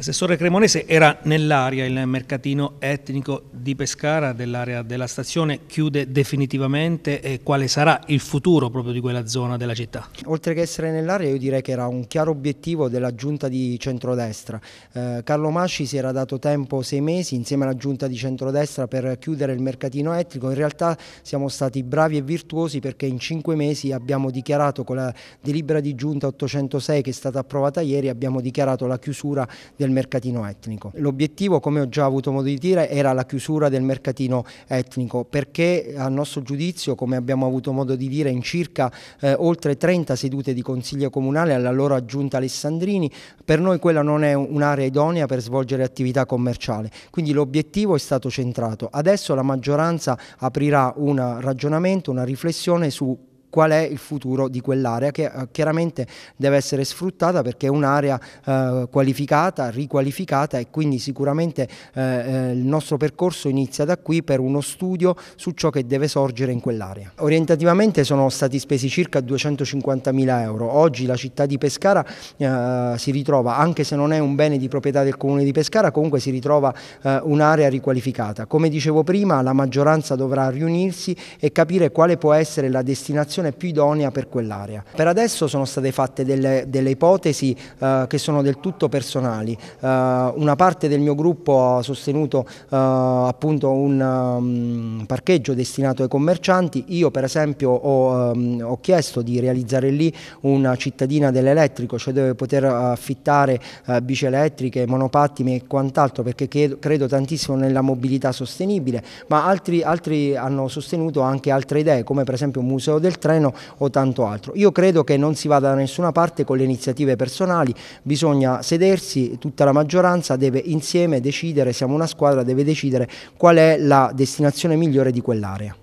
Assessore Cremonese era nell'area, il mercatino etnico di Pescara dell'area della stazione chiude definitivamente e quale sarà il futuro proprio di quella zona della città? Oltre che essere nell'area io direi che era un chiaro obiettivo della giunta di centrodestra. Eh, Carlo Masci si era dato tempo sei mesi insieme alla giunta di centrodestra per chiudere il mercatino etnico, in realtà siamo stati bravi e virtuosi perché in cinque mesi abbiamo dichiarato con la delibera di giunta 806 che è stata approvata ieri, abbiamo dichiarato la chiusura del del mercatino etnico. L'obiettivo, come ho già avuto modo di dire, era la chiusura del mercatino etnico perché a nostro giudizio, come abbiamo avuto modo di dire in circa eh, oltre 30 sedute di Consiglio Comunale alla loro aggiunta Alessandrini, per noi quella non è un'area idonea per svolgere attività commerciale, quindi l'obiettivo è stato centrato. Adesso la maggioranza aprirà un ragionamento, una riflessione su qual è il futuro di quell'area che eh, chiaramente deve essere sfruttata perché è un'area eh, qualificata, riqualificata e quindi sicuramente eh, eh, il nostro percorso inizia da qui per uno studio su ciò che deve sorgere in quell'area. Orientativamente sono stati spesi circa 250.000 euro, oggi la città di Pescara eh, si ritrova, anche se non è un bene di proprietà del comune di Pescara, comunque si ritrova un'area riqualificata. Come dicevo prima la maggioranza dovrà riunirsi e capire quale può essere la destinazione soluzione più idonea per quell'area. Per adesso sono state fatte delle, delle ipotesi eh, che sono del tutto personali. Eh, una parte del mio gruppo ha sostenuto eh, appunto un um, parcheggio destinato ai commercianti, io per esempio ho, um, ho chiesto di realizzare lì una cittadina dell'elettrico, cioè dove poter affittare eh, bici elettriche, monopattini e quant'altro perché credo, credo tantissimo nella mobilità sostenibile, ma altri, altri hanno sostenuto anche altre idee come per esempio un museo del treno treno o tanto altro. Io credo che non si vada da nessuna parte con le iniziative personali, bisogna sedersi, tutta la maggioranza deve insieme decidere, siamo una squadra, deve decidere qual è la destinazione migliore di quell'area.